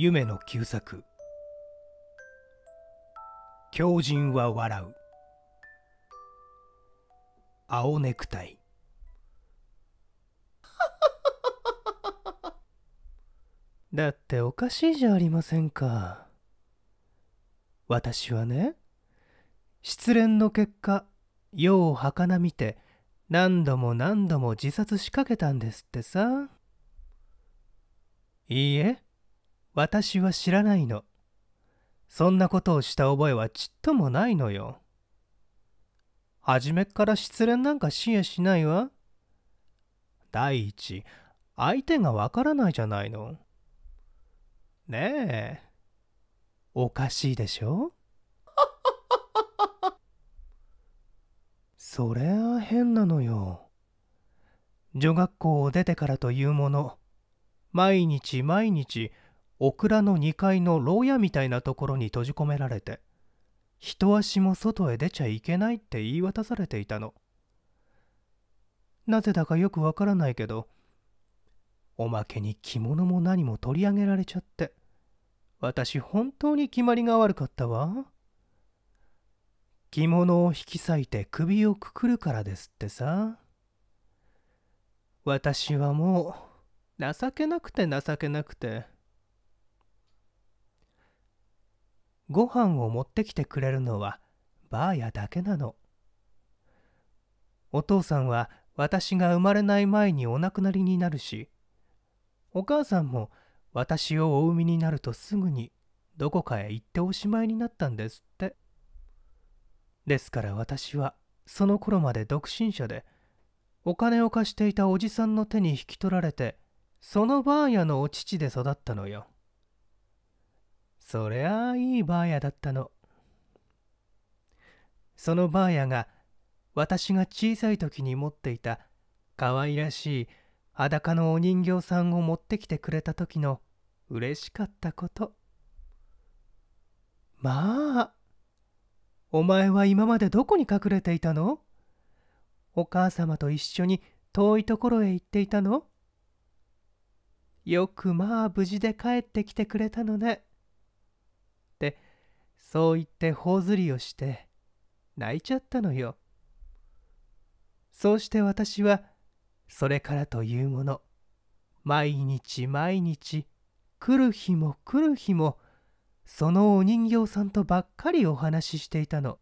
夢の旧作狂人は笑う青ネクタイ だっておかしいじゃありませんか私はね失恋の結果世を儚みて何度も何度も自殺しかけたんですってさいいえ私は知らないの。そんなことをした覚えはちっともないのよ。初めっから失恋なんかしやしないわ。第一、相手がわからないじゃないの。ねえ、おかしいでしょ それは変なのよ。女学校を出てからというもの、毎日毎日、オクラの2階の牢屋みたいなところに閉じ込められて一足も外へ出ちゃいけないって言い渡されていたのなぜだかよくわからないけどおまけに着物も何も取り上げられちゃって私本当に決まりが悪かったわ着物を引き裂いて首をくくるからですってさ私はもう情けなくて情けなくて。ご飯を持ってきてくれるのはばあやだけなのお父さんは私が生まれない前にお亡くなりになるしお母さんも私をお産みになるとすぐにどこかへ行っておしまいになったんですってですから私はその頃まで独身者でお金を貸していたおじさんの手に引き取られてそのばあやのお乳で育ったのよ。そりゃあいいバーやだったの。そのばあやが私が小さい時に持っていた可愛らしい裸のお人形さんを持ってきてくれた時の嬉しかったこと。まあ、お前は今までどこに隠れていたのお母様と一緒に遠いところへ行っていたのよくまあ無事で帰ってきてくれたのね。そう言って頬ずりをして泣いちゃったのよ。そうして私はそれからというもの毎日毎日来る日も来る日もそのお人形さんとばっかりお話ししていたの。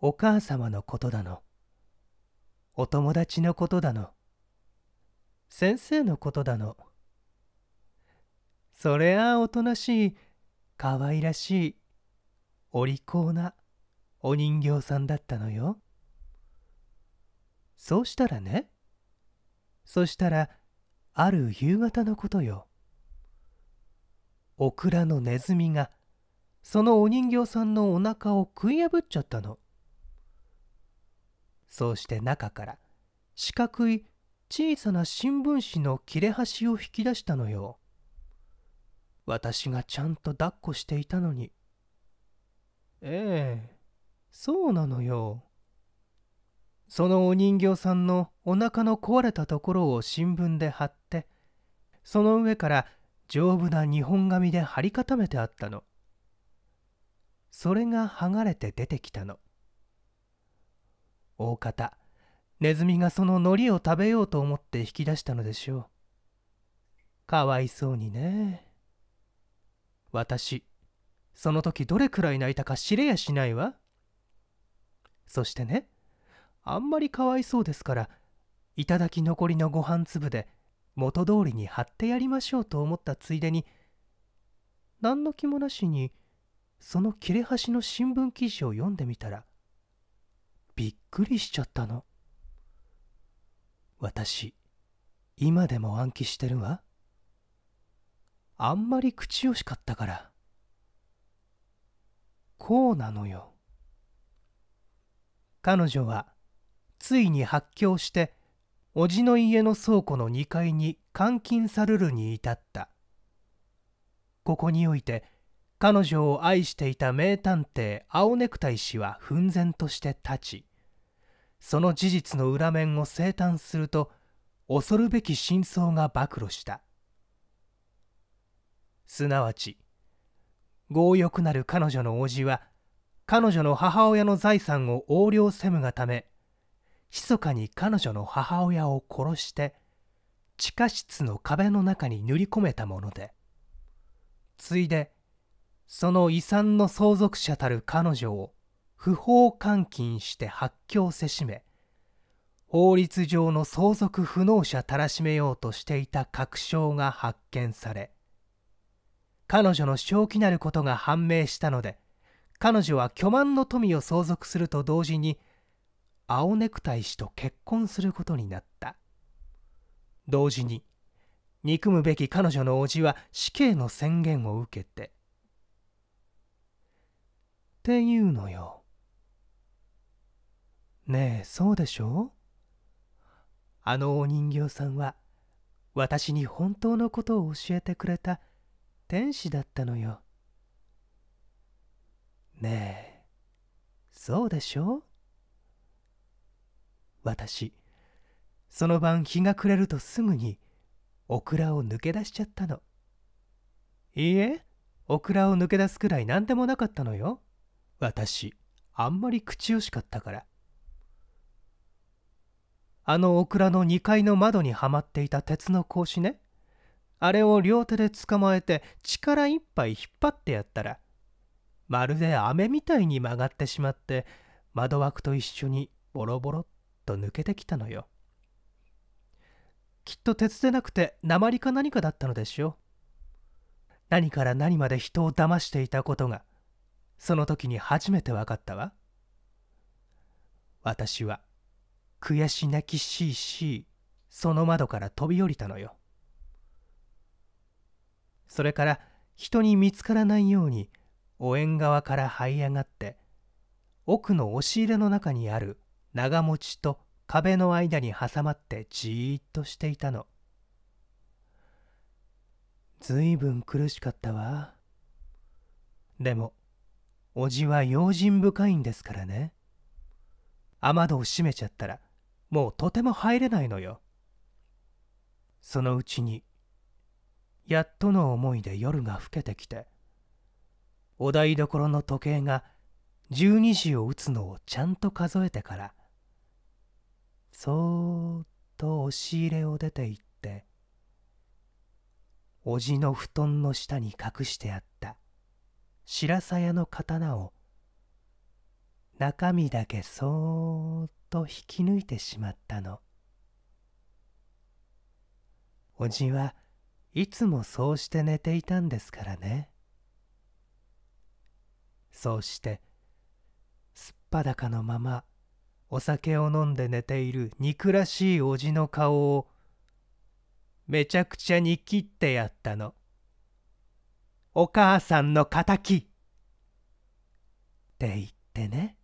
お母様のことだの。お友達のことだの。先生のことだの。それはおとなしい可愛らしいお利口なお人形さんだったのよ。そうしたらねそしたらある夕方のことよオクラのネズミがそのお人形さんのお腹を食い破っちゃったのそうして中から四角い小さな新聞紙の切れ端を引き出したのよ私がちゃんと抱っこしていたのにええそうなのよそのお人形さんのお腹の壊れたところを新聞で貼ってその上から丈夫な日本紙で貼り固めてあったのそれが剥がれて出てきたの大方ネズミがその海苔を食べようと思って引き出したのでしょうかわいそうにね。私その時どれくらい泣いたか知れやしないわそしてねあんまりかわいそうですからいただき残りのご飯粒で元通りに貼ってやりましょうと思ったついでに何の気もなしにその切れ端の新聞記事を読んでみたらびっくりしちゃったの私今でも暗記してるわあんまり口惜しかったからこうなのよ彼女はついに発狂して叔父の家の倉庫の2階に監禁されるに至ったここにおいて彼女を愛していた名探偵青ネクタイ氏は奮然として立ちその事実の裏面を生誕すると恐るべき真相が暴露したすなわち強欲なる彼女の叔父は彼女の母親の財産を横領せむがため密かに彼女の母親を殺して地下室の壁の中に塗り込めたものでついでその遺産の相続者たる彼女を不法監禁して発狂せしめ法律上の相続不能者たらしめようとしていた確証が発見され彼女の正気なることが判明したので彼女は巨万の富を相続すると同時に青ネクタイ氏と結婚することになった同時に憎むべき彼女の叔父は死刑の宣言を受けてっていうのよねえそうでしょあのお人形さんは私に本当のことを教えてくれた天使だったのよねえそうでしょ私その晩日が暮れるとすぐにオクラを抜け出しちゃったのいいえオクラを抜け出すくらい何でもなかったのよ私あんまり口惜しかったからあのオクラの2階の窓にはまっていた鉄の格子ねあれを両手で捕まえて力いっぱい引っ張ってやったらまるで飴みたいに曲がってしまって窓枠と一緒にボロボロっと抜けてきたのよきっと鉄でなくて鉛か何かだったのでしょう何から何まで人を騙していたことがその時に初めて分かったわ私は悔し泣きしいしその窓から飛び降りたのよそれから人に見つからないようにお縁側から這い上がって奥の押し入れの中にある長持ちと壁の間に挟まってじーっとしていたのずいぶん苦しかったわでもおじは用心深いんですからね雨戸を閉めちゃったらもうとても入れないのよそのうちにやっとの思いで夜が更けてきてお台所の時計が12時を打つのをちゃんと数えてからそーっと押し入れを出て行っておじの布団の下に隠してあった白鞘の刀を中身だけそーっと引き抜いてしまったのおじはいつもそうして寝ていたんですからねそうしてすっぱだかのままお酒を飲んで寝ている憎らしいおじの顔をめちゃくちゃに切ってやったのお母さんの敵って言ってね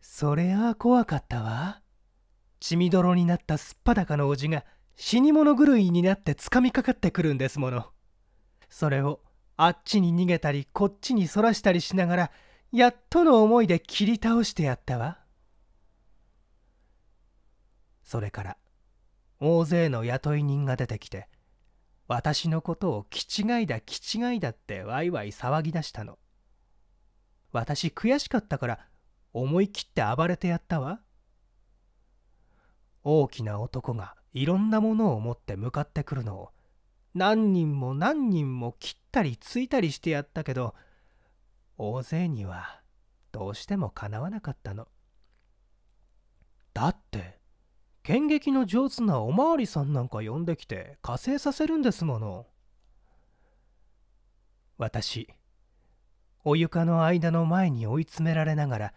そりゃあ怖かったわ血みどろになったすっぱだかのおじが「死に物狂いになってつかみかかってくるんですものそれをあっちに逃げたりこっちにそらしたりしながらやっとの思いで切り倒してやったわそれから大勢の雇い人が出てきて私のことを「気違いだ気違いだ」ってワイワイ騒ぎ出したの私悔しかったから思い切って暴れてやったわ大きな男がいろんなものを持って向かってくるのを何人も何人も切ったりついたりしてやったけど大勢にはどうしてもかなわなかったのだって剣劇の上手なおまわりさんなんか呼んできて加勢させるんですもの私お床の間の前に追い詰められながら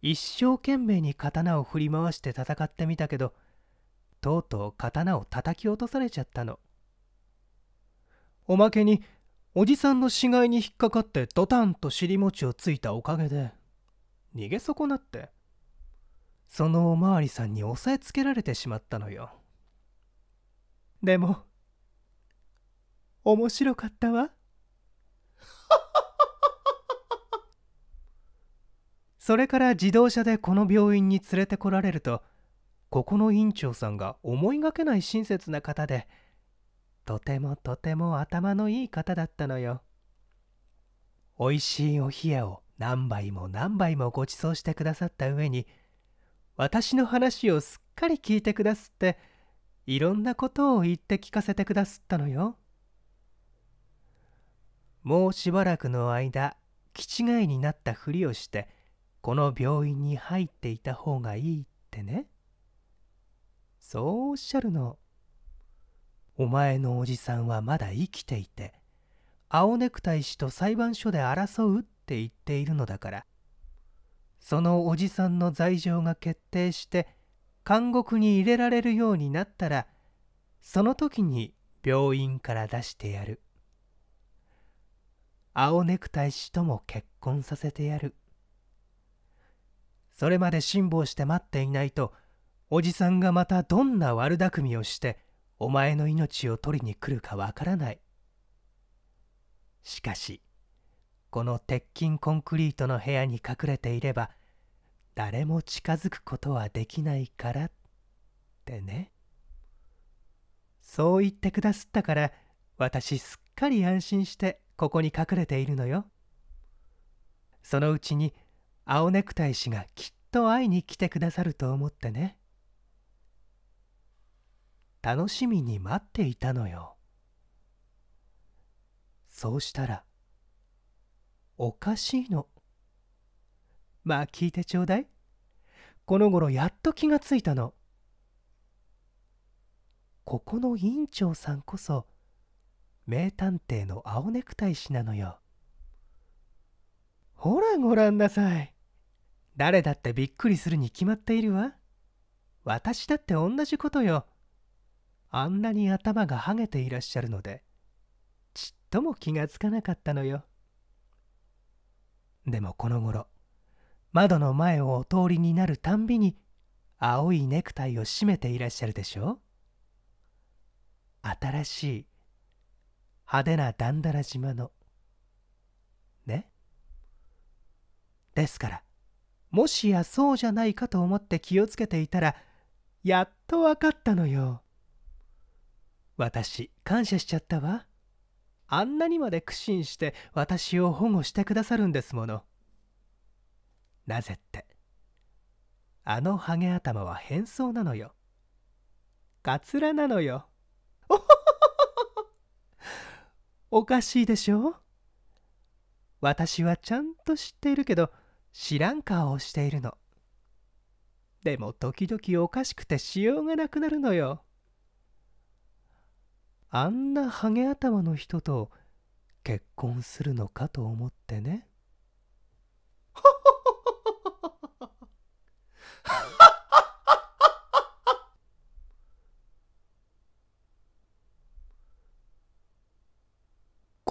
一生懸命に刀を振り回して戦ってみたけどとうとう刀を叩き落とされちゃったのおまけにおじさんの死骸に引っかかってドタンと尻餅をついたおかげで逃げ損なってそのおまわりさんに押さえつけられてしまったのよでも面白かったわ それから自動車でこの病院に連れてこられるとここの院長さんが思いがけない親切な方でとてもとても頭のいい方だったのよおいしいお冷やを何杯も何杯もごちそうしてくださった上に私の話をすっかり聞いてくだすっていろんなことを言って聞かせてくだすったのよもうしばらくの間気違いになったふりをしてこの病院に入っていた方がいいってね。そうおっしゃるの。お前のおじさんはまだ生きていて、青ネクタイ氏と裁判所で争うって言っているのだから、そのおじさんの罪状が決定して、監獄に入れられるようになったら、その時に病院から出してやる。青ネクタイ氏とも結婚させてやる。それまで辛抱して待っていないと、おじさんがまたどんな悪巧みをしてお前の命を取りに来るかわからないしかしこの鉄筋コンクリートの部屋に隠れていれば誰も近づくことはできないからってねそう言ってくだすったから私すっかり安心してここに隠れているのよそのうちに青ネクタイ氏がきっと会いに来てくださると思ってね楽しみに待っていたのよそうしたら「おかしいの」まあ聞いてちょうだいこの頃やっと気がついたのここの院長さんこそ名探偵の青ネクタイ氏なのよほらごらんなさい誰だってびっくりするに決まっているわ私だって同じことよあんなに頭がはげていらっしゃるのでちっとも気がつかなかったのよでもこの頃窓の前をお通りになるたんびに青いネクタイを締めていらっしゃるでしょ新しい派手なだんだら島のねですからもしやそうじゃないかと思って気をつけていたらやっとわかったのよ。私感謝しちゃったわあんなにまで苦心して私を保護してくださるんですものなぜってあのハゲ頭は変装なのよカツラなのよおかしいでしょ私はちゃんと知っているけど知らん顔をしているのでも時々おかしくてしようがなくなるのよあんなハゲ頭の人と結婚するのかと思ってね。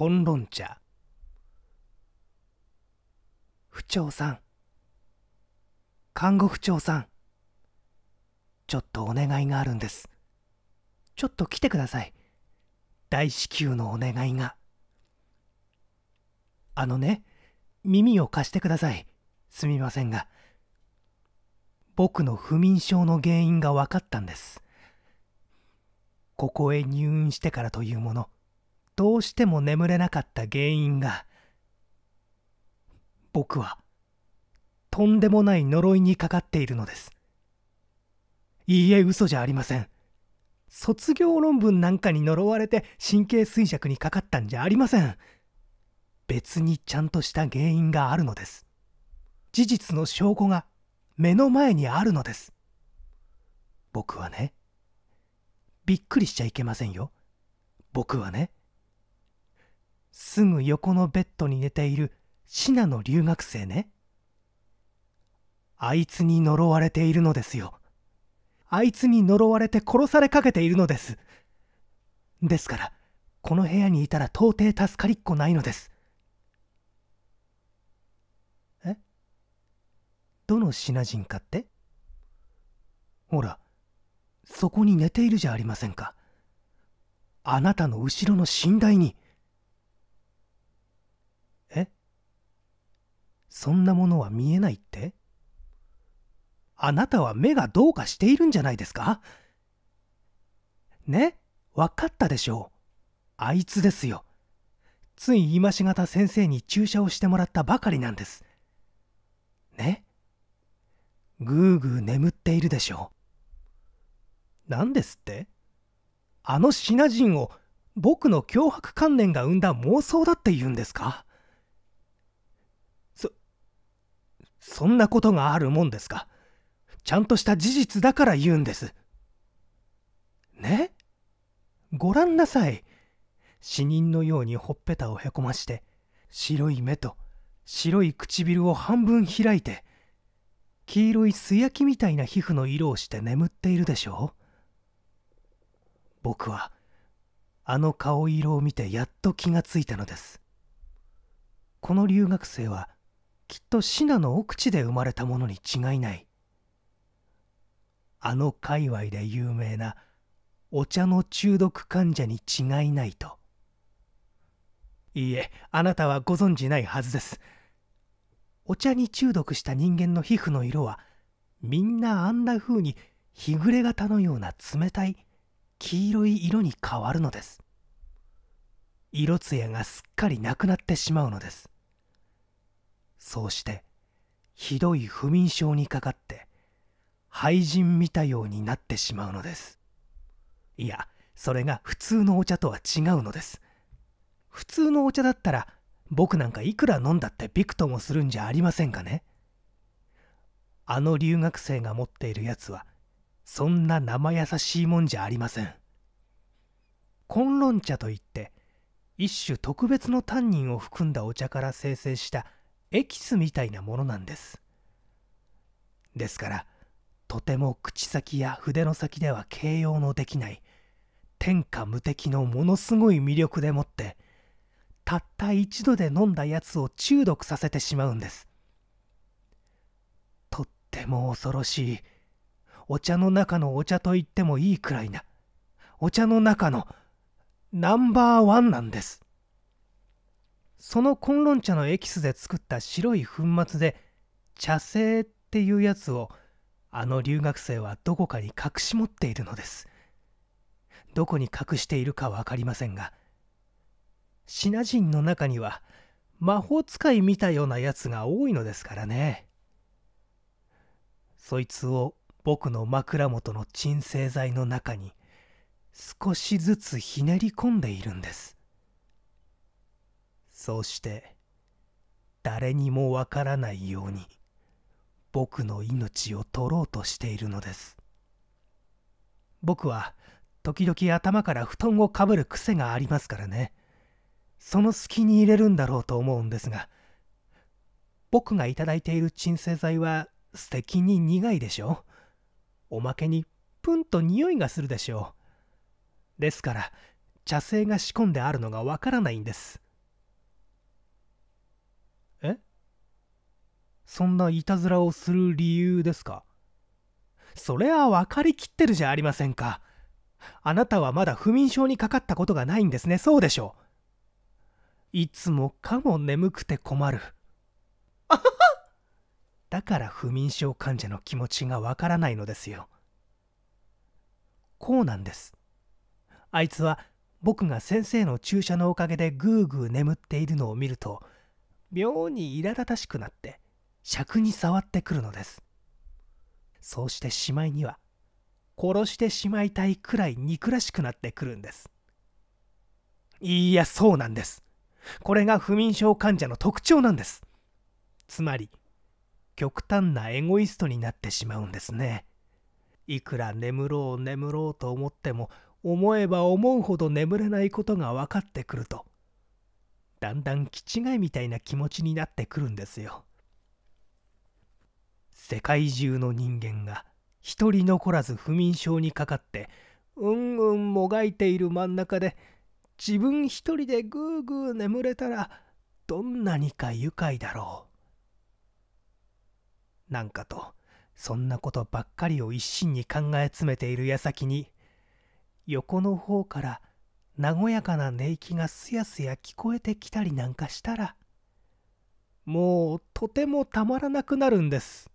ロン茶府長さん看護婦長さんちょっとお願いがあるんですちょっと来てください大至急のお願いがあのね耳を貸してくださいすみませんが僕の不眠症の原因が分かったんですここへ入院してからというものどうしても眠れなかった原因が僕はとんでもない呪いにかかっているのですいいえ嘘じゃありません卒業論文なんかに呪われて神経衰弱にかかったんじゃありません別にちゃんとした原因があるのです事実の証拠が目の前にあるのです僕はねびっくりしちゃいけませんよ僕はねすぐ横のベッドに寝ているシナの留学生ねあいつに呪われているのですよあいつに呪われて殺されかけているのですですからこの部屋にいたら到底助かりっこないのですえどのシナ人かってほらそこに寝ているじゃありませんかあなたの後ろの寝台にえそんなものは見えないってあなたは目がどうかしているんじゃないですかね分かったでしょうあいつですよつい今しがた先生に注射をしてもらったばかりなんですねぐうぐう眠っているでしょう何ですってあのシナ人を僕の脅迫観念が生んだ妄想だって言うんですかそそんなことがあるもんですかちゃんとした事実だから言うんです。ねご覧なさい。死人のようにほっぺたをへこまして、白い目と白い唇を半分開いて、黄色い素焼きみたいな皮膚の色をして眠っているでしょう僕は、あの顔色を見てやっと気がついたのです。この留学生は、きっとシナの奥地で生まれたものに違いない。あの界隈で有名なお茶の中毒患者に違いないといいえあなたはご存じないはずですお茶に中毒した人間の皮膚の色はみんなあんな風に日暮れ型のような冷たい黄色い色に変わるのです色艶がすっかりなくなってしまうのですそうしてひどい不眠症にかかって廃人見たようになってしまうのですいやそれが普通のお茶とは違うのです普通のお茶だったら僕なんかいくら飲んだってびくともするんじゃありませんかねあの留学生が持っているやつはそんな生優しいもんじゃありませんコンロン茶といって一種特別のタンニンを含んだお茶から生成したエキスみたいなものなんですですからとても口先や筆の先では形容のできない天下無敵のものすごい魅力でもってたった一度で飲んだやつを中毒させてしまうんですとっても恐ろしいお茶の中のお茶と言ってもいいくらいなお茶の中のナンバーワンなんですそのコンロン茶のエキスで作った白い粉末で茶製っていうやつをあの留学生はどこかに隠し持っているのですどこに隠しているか分かりませんがシナ人の中には魔法使い見たようなやつが多いのですからねそいつを僕の枕元の鎮静剤の中に少しずつひねり込んでいるんですそうして誰にもわからないように僕の命を取ろうとしているのです僕は時々頭から布団をかぶる癖がありますからねその隙に入れるんだろうと思うんですが僕がいただいている鎮静剤は素敵に苦いでしょおまけにプンと匂いがするでしょうですから茶性が仕込んであるのがわからないんですそんないたずらをする理由ですかそれは分かりきってるじゃありませんか。あなたはまだ不眠症にかかったことがないんですね、そうでしょう。いつもかも眠くて困る。あははだから不眠症患者の気持ちがわからないのですよ。こうなんです。あいつは僕が先生の注射のおかげでぐーぐー眠っているのを見ると、妙に苛立たしくなって、尺に触ってくるのですそうしてしまいには殺してしまいたいくらい憎らしくなってくるんですいやそうなんですこれが不眠症患者の特徴なんですつまり極端なエゴイストになってしまうんですねいくら眠ろう眠ろうと思っても思えば思うほど眠れないことが分かってくるとだんだん気違いみたいな気持ちになってくるんですよ世界中の人間が一人残らず不眠症にかかってうんうんもがいている真ん中で自分一人でぐーぐー眠れたらどんなにか愉快だろう。なんかとそんなことばっかりを一心に考え詰めている矢先に横の方から和やかな寝息がすやすや聞こえてきたりなんかしたらもうとてもたまらなくなるんです。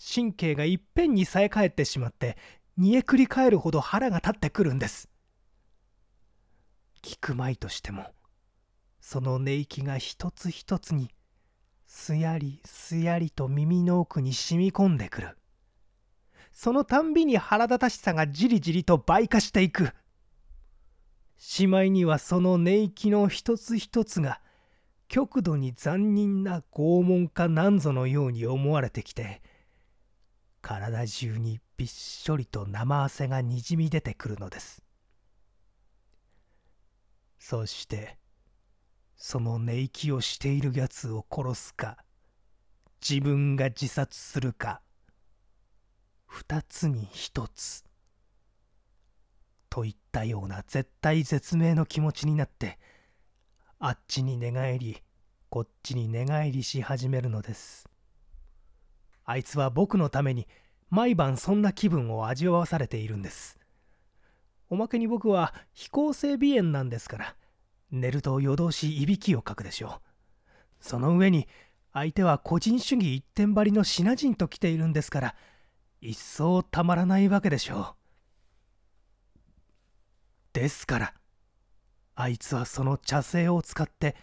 神経がいっぺんにさえ返ってしまって煮えくり返るほど腹が立ってくるんです聞くまいとしてもその寝息が一つ一つにすやりすやりと耳の奥に染み込んでくるそのたんびに腹立たしさがじりじりと倍化していくしまいにはその寝息の一つ一つが極度に残忍な拷問かなんぞのように思われてきて体中にびっしょりと生汗がにじみ出てくるのですそしてその寝息をしているやつを殺すか自分が自殺するか二つに一つといったような絶体絶命の気持ちになってあっちに寝返りこっちに寝返りし始めるのですあいつは僕のために毎晩そんな気分を味わわされているんですおまけに僕は非行性鼻炎なんですから寝ると夜通しいびきをかくでしょうその上に相手は個人主義一点張りのシナ人と来ているんですから一層たまらないわけでしょうですからあいつはその茶性を使って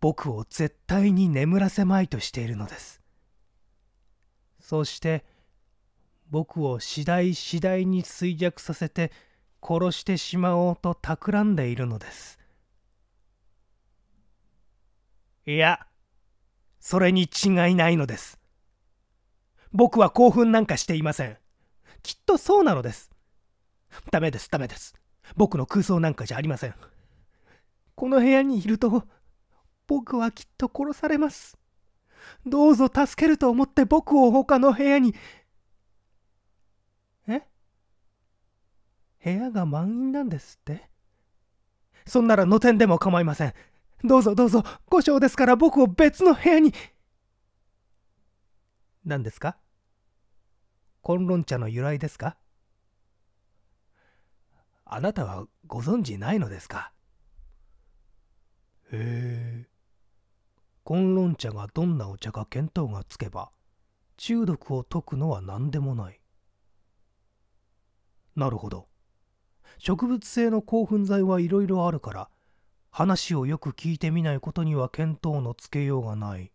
僕を絶対に眠らせまいとしているのですそして僕を次第次第に衰弱させて殺してしまおうと企んでいるのですいやそれに違いないのです僕は興奮なんかしていませんきっとそうなのですダメですダメです僕の空想なんかじゃありませんこの部屋にいると僕はきっと殺されますどうぞ助けると思って僕を他の部屋に。え部屋が満員なんですってそんなら露天でも構いません。どうぞどうぞ、故障ですから僕を別の部屋に。何ですか混論茶の由来ですかあなたはご存じないのですかへえ金論茶がどんなお茶か見当がつけば中毒を解くのは何でもないなるほど植物性の興奮剤はいろいろあるから話をよく聞いてみないことには見当のつけようがない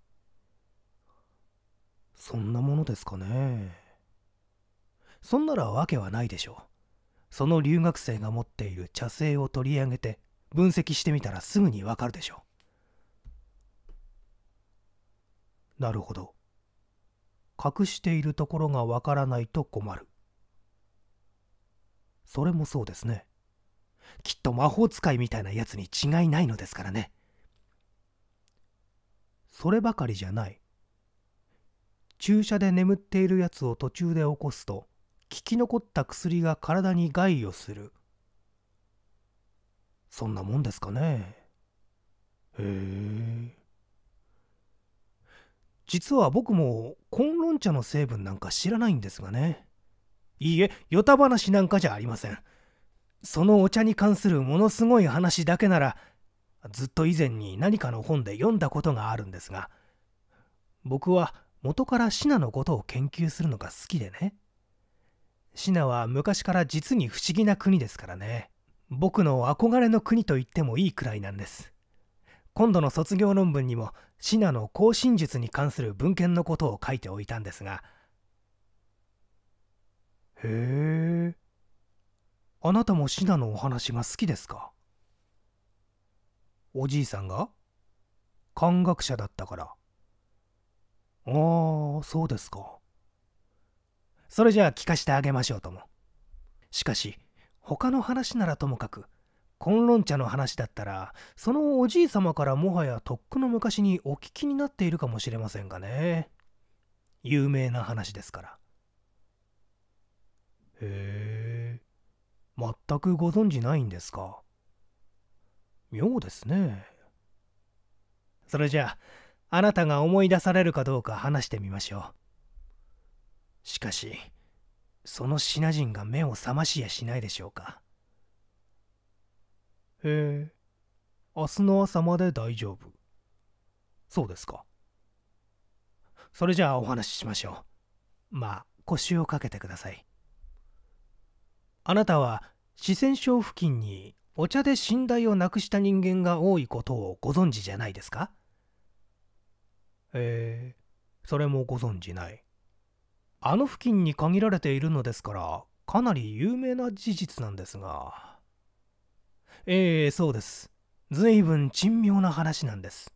そんなものですかねそんならわけはないでしょうその留学生が持っている茶性を取り上げて分析してみたらすぐにわかるでしょうなるほど。隠しているところがわからないと困る。それもそうですね。きっと魔法使いみたいなやつに違いないのですからね。そればかりじゃない。注射で眠っているやつを途中で起こすと、効き残った薬が体に害をする。そんなもんですかね。へえ。実は僕もロン茶の成分なんか知らないんですがねいいえヨタ話なんかじゃありませんそのお茶に関するものすごい話だけならずっと以前に何かの本で読んだことがあるんですが僕は元からシナのことを研究するのが好きでねシナは昔から実に不思議な国ですからね僕の憧れの国と言ってもいいくらいなんです今度の卒業論文にもシナの行進術に関する文献のことを書いておいたんですがへえあなたもシナのお話が好きですかおじいさんが漢学者だったからああそうですかそれじゃあ聞かしてあげましょうともしかし他の話ならともかく崑論茶の話だったらそのおじい様からもはやとっくの昔にお聞きになっているかもしれませんがね有名な話ですからへえ全くご存じないんですか妙ですねそれじゃああなたが思い出されるかどうか話してみましょうしかしその品人が目を覚ましやしないでしょうかへえ明日の朝まで大丈夫そうですかそれじゃあお話ししましょうまあ腰をかけてくださいあなたは四川省付近にお茶で信頼をなくした人間が多いことをご存知じゃないですかえそれもご存じないあの付近に限られているのですからかなり有名な事実なんですがええー、そうです。随分珍妙な話なんです。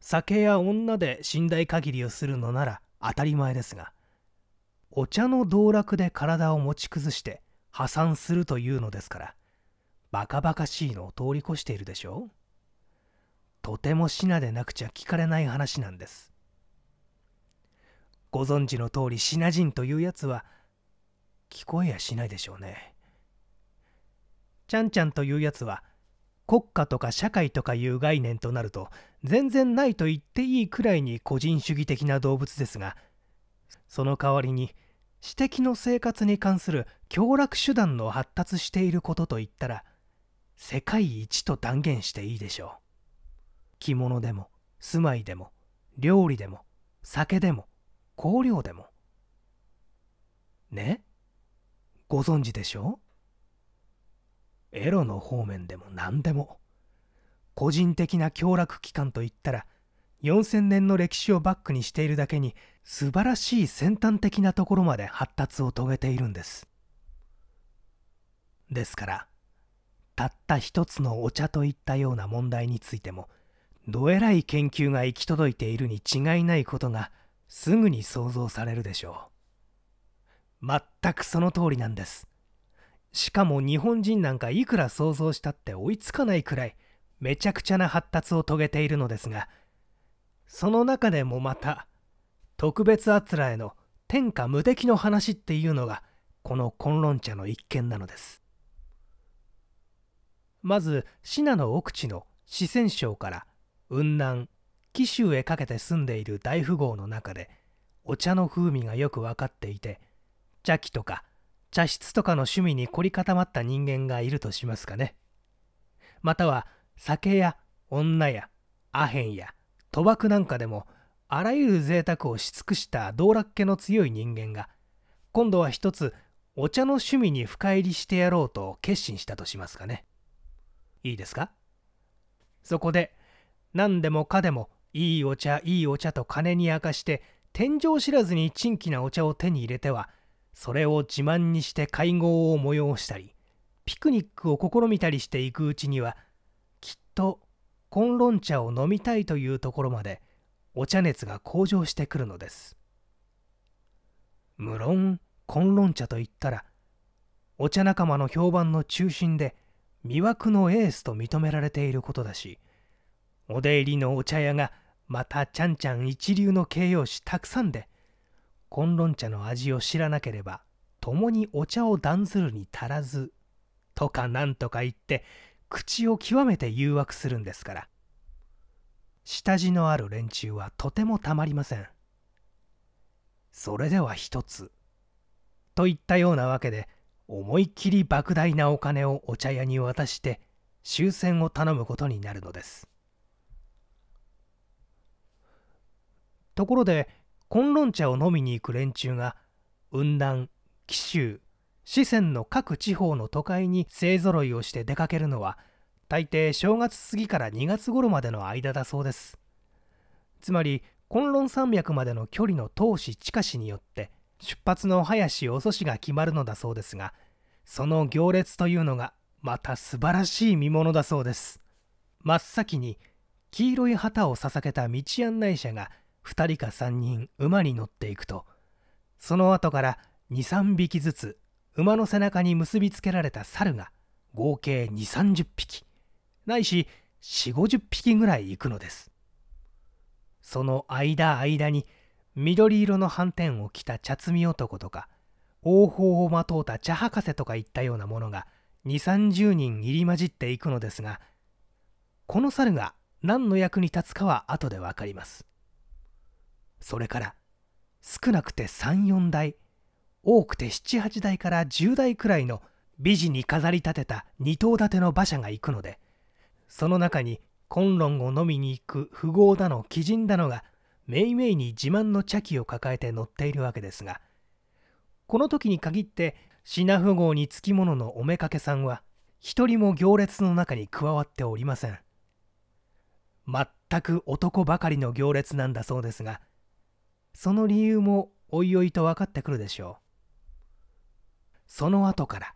酒や女で寝台限りをするのなら当たり前ですが、お茶の道楽で体を持ち崩して破産するというのですから、バカバカしいのを通り越しているでしょうとても品でなくちゃ聞かれない話なんです。ご存知の通りシナ人というやつは聞こえやしないでしょうね。ちゃんちゃんというやつは国家とか社会とかいう概念となると全然ないと言っていいくらいに個人主義的な動物ですがその代わりに私的の生活に関する凶楽手段の発達していることといったら世界一と断言していいでしょう着物でも住まいでも料理でも酒でも香料でもねご存知でしょうエロの方面でも何でも個人的な享楽期間といったら4000年の歴史をバックにしているだけに素晴らしい先端的なところまで発達を遂げているんですですからたった一つのお茶といったような問題についてもどえらい研究が行き届いているに違いないことがすぐに想像されるでしょう全くその通りなんですしかも日本人なんかいくら想像したって追いつかないくらいめちゃくちゃな発達を遂げているのですがその中でもまた特別あつらえの天下無敵の話っていうのがこの金論茶の一件なのですまず信濃奥地の四川省から雲南紀州へかけて住んでいる大富豪の中でお茶の風味がよく分かっていて茶器とか茶室とかの趣味に凝り固まった人間がいるとしますかね。または酒や女やアヘンや賭博なんかでもあらゆる贅沢をし尽くした道楽家の強い人間が今度は一つお茶の趣味に深入りしてやろうと決心したとしますかね。いいですかそこで何でもかでもいいお茶いいお茶と金に明かして天井知らずに珍奇なお茶を手に入れてはそれを自慢にして会合を催したりピクニックを試みたりしていくうちにはきっとロン茶を飲みたいというところまでお茶熱が向上してくるのです無論ロン茶といったらお茶仲間の評判の中心で魅惑のエースと認められていることだしお出入りのお茶屋がまたちゃんちゃん一流の形容詞たくさんで金論茶の味を知らなければ共にお茶を断ずるに足らずとか何とか言って口を極めて誘惑するんですから下地のある連中はとてもたまりませんそれでは一つといったようなわけで思いっきり莫大なお金をお茶屋に渡して終戦を頼むことになるのですところでコンロン茶を飲みに行く連中が雲南紀州四川の各地方の都会に勢ぞろいをして出かけるのは大抵正月過ぎから2月頃までの間だそうですつまり崑論山脈までの距離の遠し近しによって出発の早し遅しが決まるのだそうですがその行列というのがまた素晴らしい見ものだそうです真っ先に黄色い旗を捧げた道案内者が2人か3人馬に乗っていくとその後から23匹ずつ馬の背中に結びつけられた猿が合計2 3 0匹ないし4 5 0匹ぐらいいくのですその間間に緑色の斑点を着た茶摘み男とか王鵬をまとうた茶博士とかいったようなものが2 3 0人入り混じっていくのですがこの猿が何の役に立つかは後で分かります。それから少なくて34台多くて78台から10台くらいの美人に飾り立てた2頭立ての馬車が行くのでその中にロンを飲みに行く富豪だの貴人だのがめいめいに自慢の茶器を抱えて乗っているわけですがこの時に限って品富豪につきもののおめかけさんは一人も行列の中に加わっておりません全く男ばかりの行列なんだそうですがその理由もおいおいと分かってくるでしょうその後から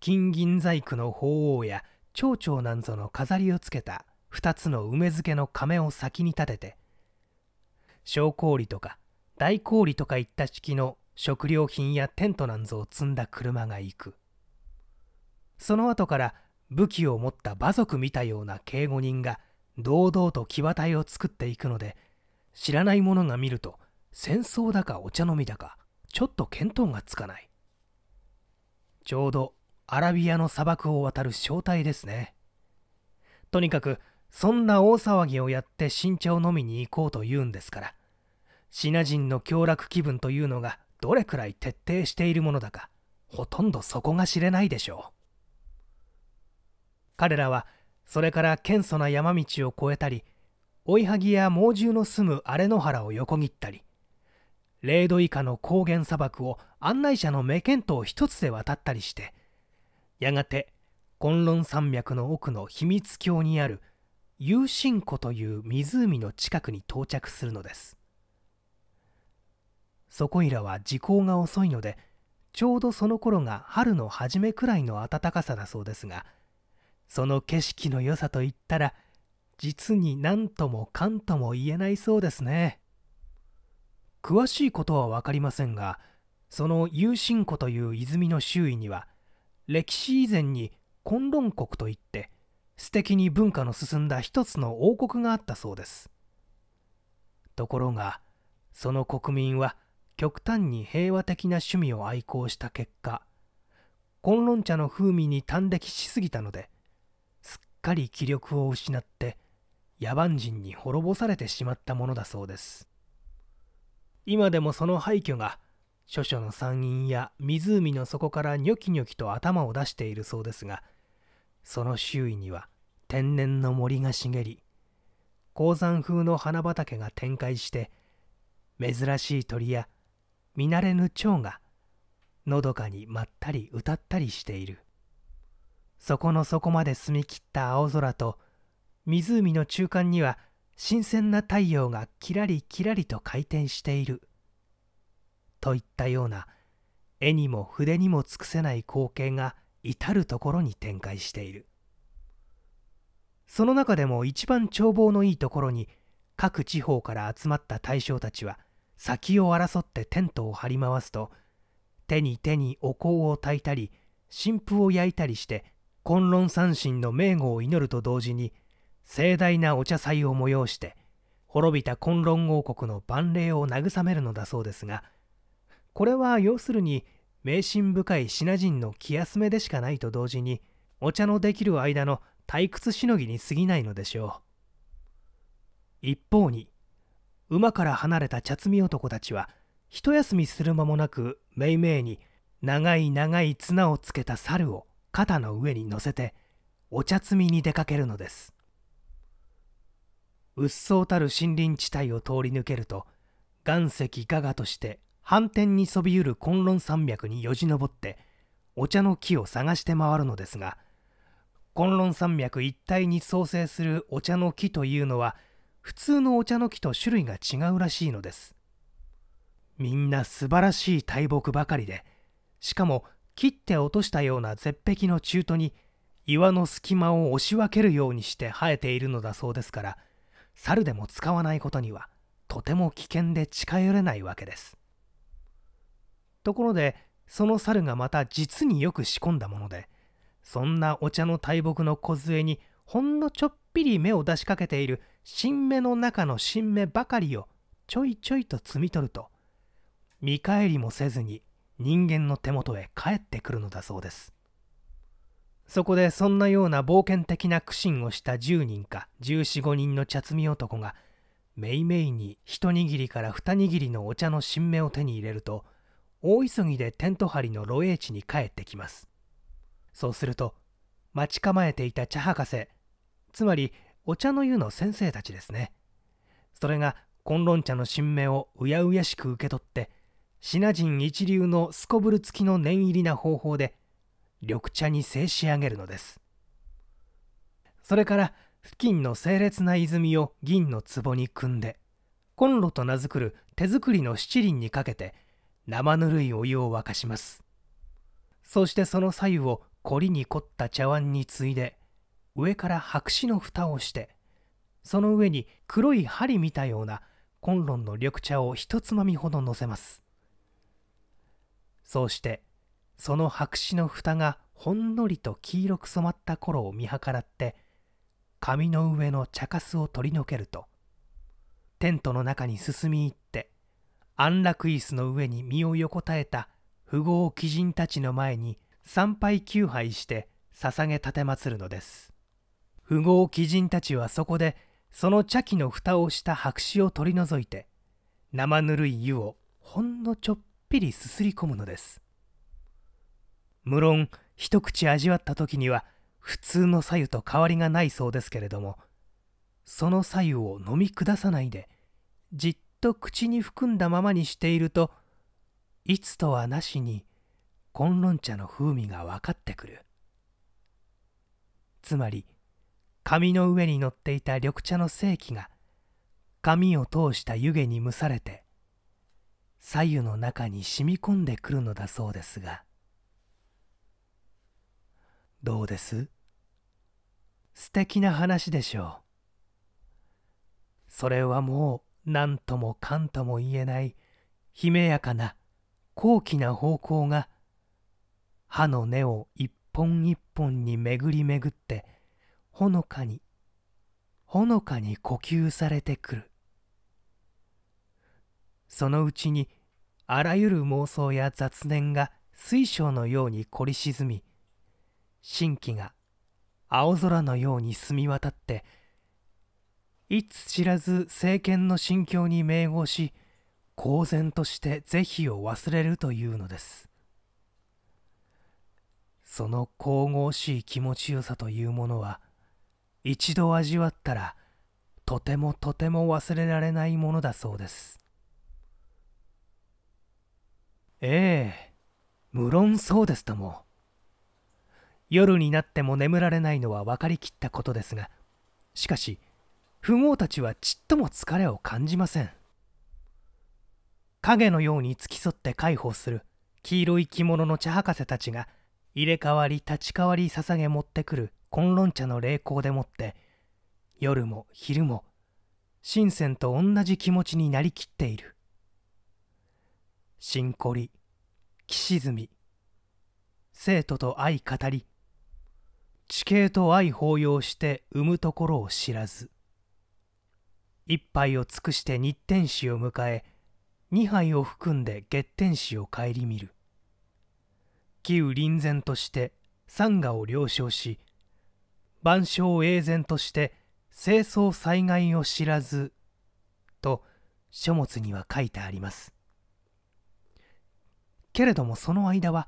金銀細工の鳳凰や蝶々なんぞの飾りをつけた2つの梅漬けの亀を先に立てて小氷とか大氷とかいった式の食料品やテントなんぞを積んだ車が行くその後から武器を持った馬族見たような警護人が堂々と騎馬隊を作っていくので知らない者が見ると戦争だかお茶飲みだかちょっと見当がつかないちょうどアラビアの砂漠を渡る正体ですねとにかくそんな大騒ぎをやって新茶を飲みに行こうというんですからシナ人の凶楽気分というのがどれくらい徹底しているものだかほとんど底が知れないでしょう彼らはそれから謙遜な山道を越えたり追いはぎや猛獣の住む荒れ野原を横切ったり0度以下の高原砂漠を案内者の目見当一つで渡ったりしてやがて崑崙山脈の奥の秘密郷にある有心湖という湖の近くに到着するのですそこいらは時効が遅いのでちょうどその頃が春の初めくらいの暖かさだそうですがその景色の良さといったら実に何ともかんとも言えないそうですね。詳しいことは分かりませんがその有心湖という泉の周囲には歴史以前に混崙国といって素敵に文化の進んだ一つの王国があったそうですところがその国民は極端に平和的な趣味を愛好した結果崑崙茶の風味に短歴しすぎたのですっかり気力を失って野蛮人に滅ぼされてしまったものだそうです今でもその廃墟が諸々の山陰や湖の底からニョキニョキと頭を出しているそうですがその周囲には天然の森が茂り高山風の花畑が展開して珍しい鳥や見慣れぬ蝶がのどかにまったり歌ったりしているそこの底まで澄み切った青空と湖の中間には新鮮な太陽がキラリキラリと回転しているといったような絵にも筆にも尽くせない光景が至る所に展開しているその中でも一番眺望のいいところに各地方から集まった大将たちは先を争ってテントを張り回すと手に手にお香を焚いたり新婦を焼いたりして混乱三神の名護を祈ると同時に「盛大なお茶祭を催して滅びた混乱王国の万霊を慰めるのだそうですがこれは要するに迷信深いシナ人の気休めでしかないと同時にお茶のできる間の退屈しのぎに過ぎないのでしょう一方に馬から離れた茶摘み男たちは一休みする間もなくめいめいに長い長い綱をつけた猿を肩の上に乗せてお茶摘みに出かけるのです鬱蒼たる森林地帯を通り抜けると岩石ガガとして反転にそびゆる崑崙山脈によじ登ってお茶の木を探して回るのですが崑崙山脈一帯に創生するお茶の木というのは普通のお茶の木と種類が違うらしいのですみんな素晴らしい大木ばかりでしかも切って落としたような絶壁の中途に岩の隙間を押し分けるようにして生えているのだそうですから猿でも使わないことにはとても危険で近寄れないわけですところでその猿がまた実によく仕込んだものでそんなお茶の大木の梢にほんのちょっぴり芽を出しかけている新芽の中の新芽ばかりをちょいちょいと摘み取ると見返りもせずに人間の手元へ帰ってくるのだそうですそこでそんなような冒険的な苦心をした10人か1415人の茶摘み男がめいめいに一握りから二握りのお茶の新芽を手に入れると大急ぎでテント張りの露営地に帰ってきますそうすると待ち構えていた茶博士つまりお茶の湯の先生たちですねそれが崑論茶の新芽をうやうやしく受け取ってシナ人一流のすこぶる付きの念入りな方法で緑茶に制し上げるのですそれから付近の清冽な泉を銀の壺に汲んでコンロと名付る手作りの七輪にかけて生ぬるいお湯を沸かしますそしてその左右を凝りに凝った茶碗に次いで上から白紙の蓋をしてその上に黒い針見たようなコンロンの緑茶をひとつまみほどのせますそうしてその白紙の蓋がほんのりと黄色く染まった頃を見計らって紙の上の茶かすを取り除けるとテントの中に進み入って安楽椅子の上に身を横たえた富豪貴人たちの前に参拝休拝して捧げ奉るのです富豪貴人たちはそこでその茶器の蓋をした白紙を取り除いて生ぬるい湯をほんのちょっぴりすすり込むのです無論一口味わった時には普通の左右と変わりがないそうですけれどもその左右を飲み下さないでじっと口に含んだままにしているといつとはなしに崑論茶の風味が分かってくるつまり紙の上に乗っていた緑茶の精気が紙を通した湯気に蒸されて左右の中に染み込んでくるのだそうですが。どうです素敵な話でしょう。それはもう何ともかんとも言えない悲鳴やかな高貴な方向が歯の根を一本一本に巡り巡ってほのかにほのかに呼吸されてくるそのうちにあらゆる妄想や雑念が水晶のように凝り沈み新規が青空のように澄み渡っていつ知らず政権の心境に迷合し公然として是非を忘れるというのですその神々しい気持ちよさというものは一度味わったらとてもとても忘れられないものだそうですええ無論そうですとも夜になっても眠られないのは分かりきったことですがしかし富豪たちはちっとも疲れを感じません影のように付き添って介抱する黄色い着物の茶博士たちが入れ替わり立ち代わり捧げ持ってくる金論茶の霊光でもって夜も昼も新鮮と同じ気持ちになりきっているしんこり、きしずみ生徒と相語り地形と相抱擁して産むところを知らず一杯を尽くして日天使を迎え二杯を含んで月天使を顧みる旧臨前として三河を了承し万象永然として清掃災害を知らずと書物には書いてありますけれどもその間は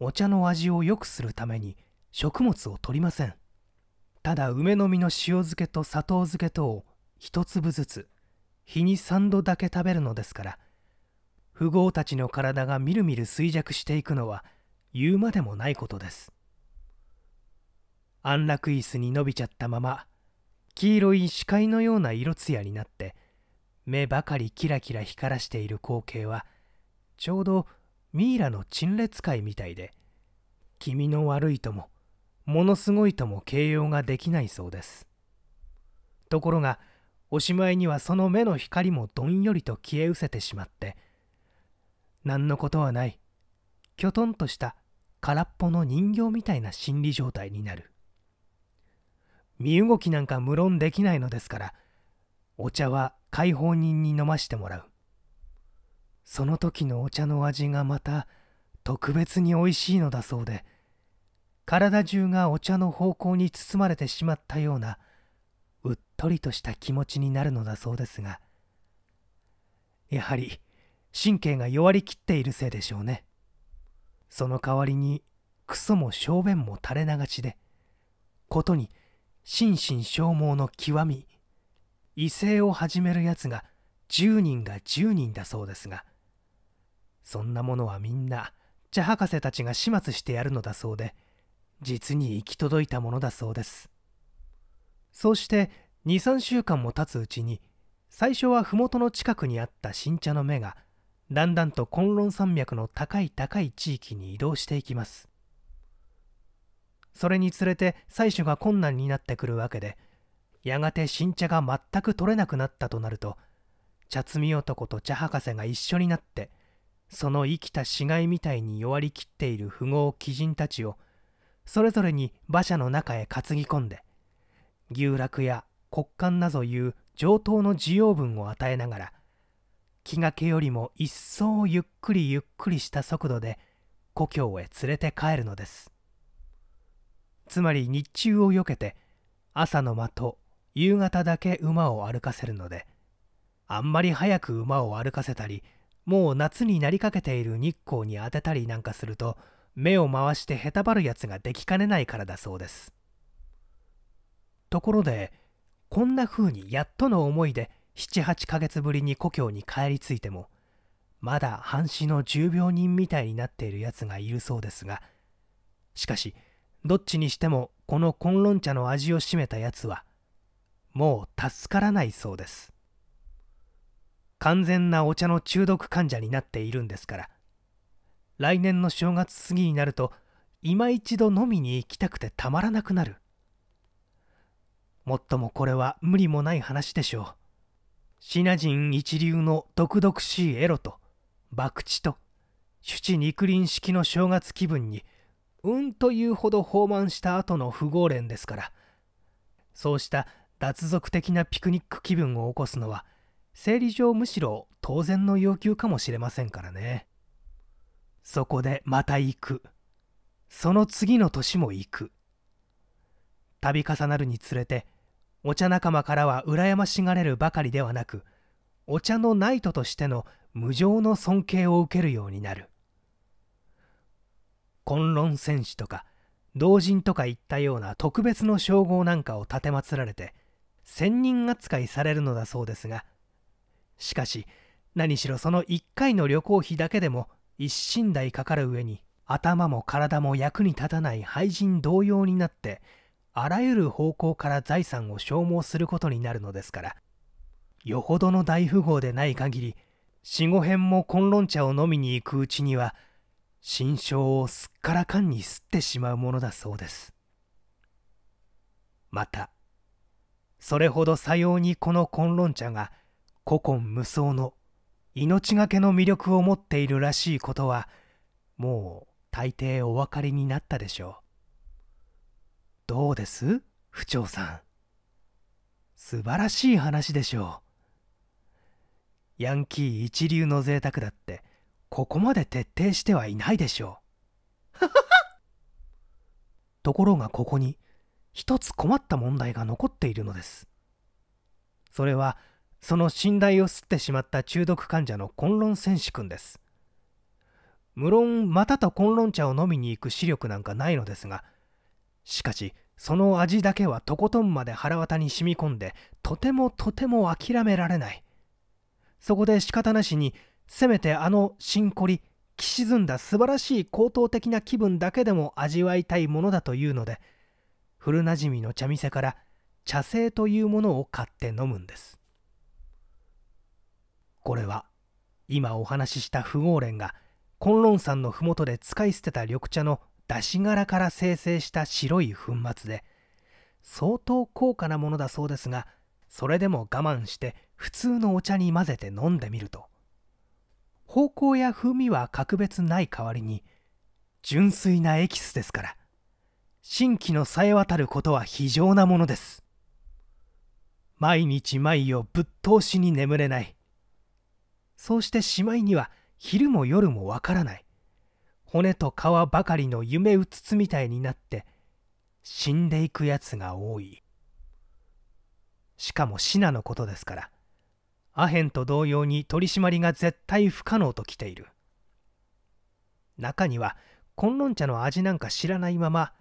お茶の味を良くするために食物を摂りませんただ梅の実の塩漬けと砂糖漬けとを1粒ずつ日に3度だけ食べるのですから富豪たちの体がみるみる衰弱していくのは言うまでもないことです安楽椅子に伸びちゃったまま黄色い視界のような色艶になって目ばかりキラキラ光らしている光景はちょうどミイラの陳列会みたいで気味の悪いともものすごいとも形容ができないそうですところがおしまいにはその目の光もどんよりと消え失せてしまって何のことはないきょとんとした空っぽの人形みたいな心理状態になる身動きなんか無論できないのですからお茶は解放人に飲ましてもらうその時のお茶の味がまた特別においしいのだそうで体中がお茶の方向に包まれてしまったようなうっとりとした気持ちになるのだそうですがやはり神経が弱りきっているせいでしょうねその代わりにクソも小便も垂れ流しでことに心身消耗の極み異性を始めるやつが10人が10人だそうですがそんなものはみんな茶博士たちが始末してやるのだそうで実に行き届いたものだそうですそうして23週間も経つうちに最初は麓の近くにあった新茶の芽がだんだんと崑崙山脈の高い高い地域に移動していきますそれにつれて採取が困難になってくるわけでやがて新茶が全く取れなくなったとなると茶摘み男と茶博士が一緒になってその生きた死骸みたいに弱りきっている富豪鬼人たちをそれぞれに馬車の中へ担ぎ込んで牛楽や骨幹などいう上等の需要分を与えながら気がけよりも一層ゆっくりゆっくりした速度で故郷へ連れて帰るのですつまり日中をよけて朝の間と夕方だけ馬を歩かせるのであんまり早く馬を歩かせたりもう夏になりかけている日光に当てたりなんかすると目を回してへたばるやつができかねないからだそうですところでこんな風にやっとの思いで78ヶ月ぶりに故郷に帰り着いてもまだ半死の重病人みたいになっているやつがいるそうですがしかしどっちにしてもこの崑崙茶の味を占めたやつはもう助からないそうです完全なお茶の中毒患者になっているんですから来年の正月過ぎになると今一度飲みに行きたくてたまらなくなるもっともこれは無理もない話でしょうシナ人一流の毒々しいエロと博打と主治肉林式の正月気分にうんというほど放慢した後の不合連ですからそうした脱俗的なピクニック気分を起こすのは生理上むしろ当然の要求かもしれませんからね。そこでまた行くその次の年も行く度重なるにつれてお茶仲間からは羨ましがれるばかりではなくお茶のナイトとしての無常の尊敬を受けるようになる混論戦士とか同人とか言ったような特別の称号なんかを奉られて仙人扱いされるのだそうですがしかし何しろその1回の旅行費だけでも一寝台かかる上に頭も体も役に立たない廃人同様になってあらゆる方向から財産を消耗することになるのですからよほどの大富豪でない限り四五編も混論茶を飲みに行くうちには心象をすっからかんにすってしまうものだそうですまたそれほどさようにこの混論茶が古今無双の命がけの魅力を持っているらしいことはもう大抵お分かりになったでしょうどうです府長さん素晴らしい話でしょうヤンキー一流の贅沢だってここまで徹底してはいないでしょう ところがここに一つ困った問題が残っているのですそれはその信頼をすってしまった中毒患者の崑論戦士んです無論またと混論茶を飲みに行く視力なんかないのですがしかしその味だけはとことんまで腹渡に染み込んでとてもとても諦められないそこで仕方なしにせめてあのしんこりきしずんだ素晴らしい高等的な気分だけでも味わいたいものだというので古なじみの茶店から茶製というものを買って飲むんですこれは今お話しした不合連が崑崙山の麓で使い捨てた緑茶の出し殻から生成した白い粉末で相当高価なものだそうですがそれでも我慢して普通のお茶に混ぜて飲んでみると方向や風味は格別ない代わりに純粋なエキスですから新規のさえ渡ることは非常なものです毎日毎夜ぶっ通しに眠れないそうしてしまいには昼も夜もわからない骨と皮ばかりの夢うつつみたいになって死んでいくやつが多いしかもシナのことですからアヘンと同様に取り締まりが絶対不可能ときている中にはロン茶の味なんか知らないまま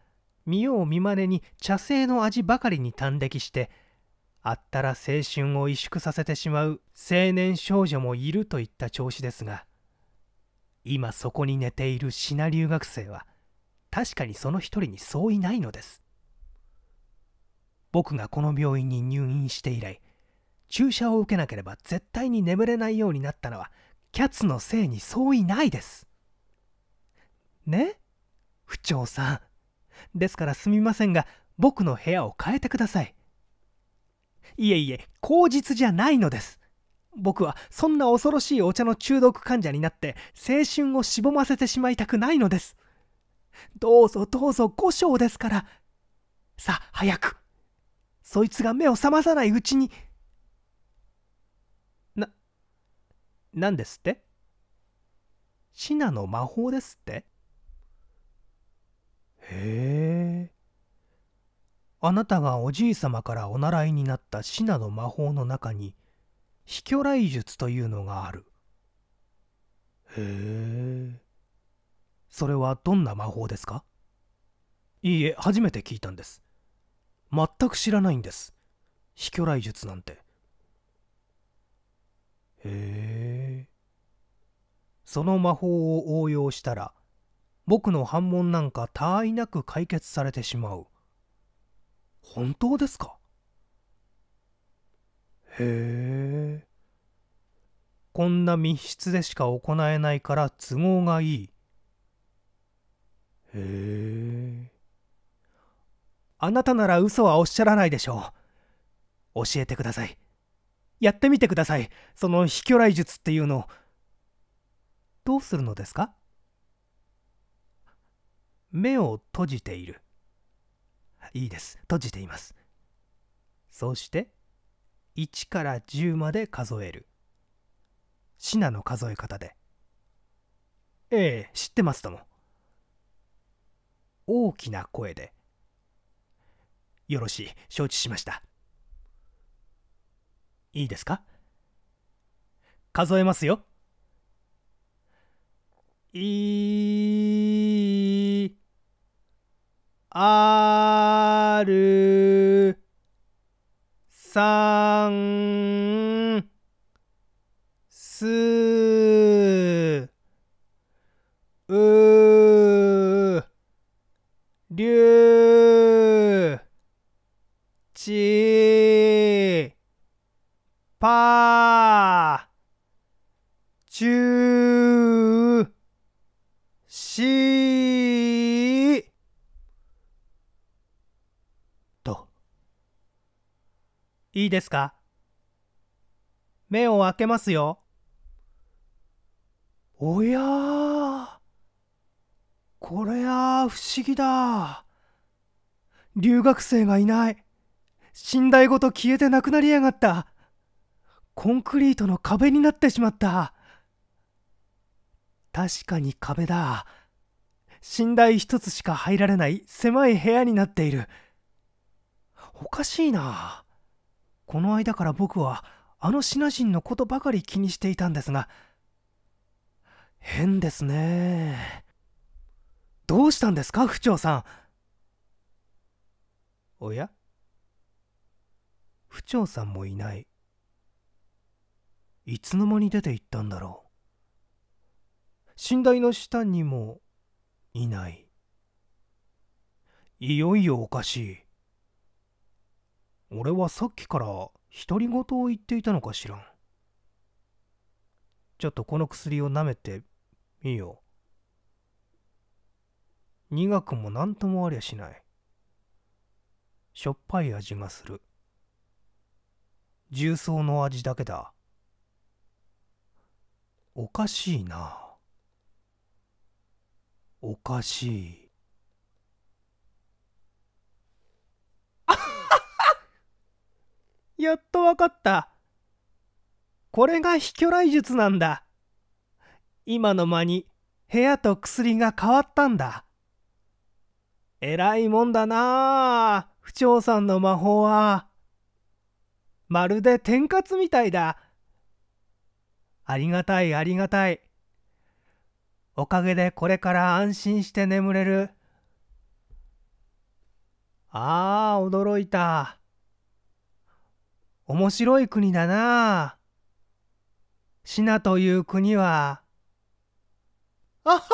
見よう見まねに茶製の味ばかりに端的してあったら青春を萎縮させてしまう青年少女もいるといった調子ですが今そこに寝ているシナ留学生は確かにその一人にそういないのです僕がこの病院に入院して以来注射を受けなければ絶対に眠れないようになったのはキャッツのせいに相違ないですね不調さんですからすみませんが僕の部屋を変えてくださいいえいえ口実じゃないのです僕はそんな恐ろしいお茶の中毒患者になって青春をしぼませてしまいたくないのですどうぞどうぞ五章ですからさあ早くそいつが目を覚まさないうちにな何ですってシナの魔法ですってへえあなたがおじい様からお習いになったシナの魔法の中に飛距来術というのがあるへえそれはどんな魔法ですかいいえ初めて聞いたんです全く知らないんです卑怯来術なんてへえその魔法を応用したら僕の反問なんか他愛なく解決されてしまう本当ですかへえこんな密室でしか行えないから都合がいいへえあなたなら嘘はおっしゃらないでしょう教えてくださいやってみてくださいその飛距来術っていうのどうするのですか目を閉じているいいです閉じていますそして1から10まで数えるナの数え方でええ知ってますとも大きな声でよろしい承知しましたいいですか数えますよいあるさんすうりゅういいですか目を開けますよ。おやーこれは不思議だ。留学生がいない。寝台ごと消えてなくなりやがった。コンクリートの壁になってしまった。確かに壁だ。寝台一つしか入られない狭い部屋になっている。おかしいな。この間から僕はあのシナ人のことばかり気にしていたんですが変ですねどうしたんですか府長さんおや府長さんもいないいつの間に出て行ったんだろう寝台の下にもいないいよいよおかしい俺はさっきから独り言を言っていたのかしらんちょっとこの薬を舐めていいよ苦くも何ともありゃしないしょっぱい味がする重曹の味だけだおかしいなおかしいやっとわかった。これが飛距来術なんだ。今の間に部屋と薬が変わったんだ。えらいもんだなあ、不調さんの魔法は。まるで天活みたいだ。ありがたいありがたい。おかげでこれから安心して眠れる。ああ、驚いた。面白い国だなあ。シナという国は。あははは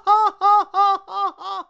はははは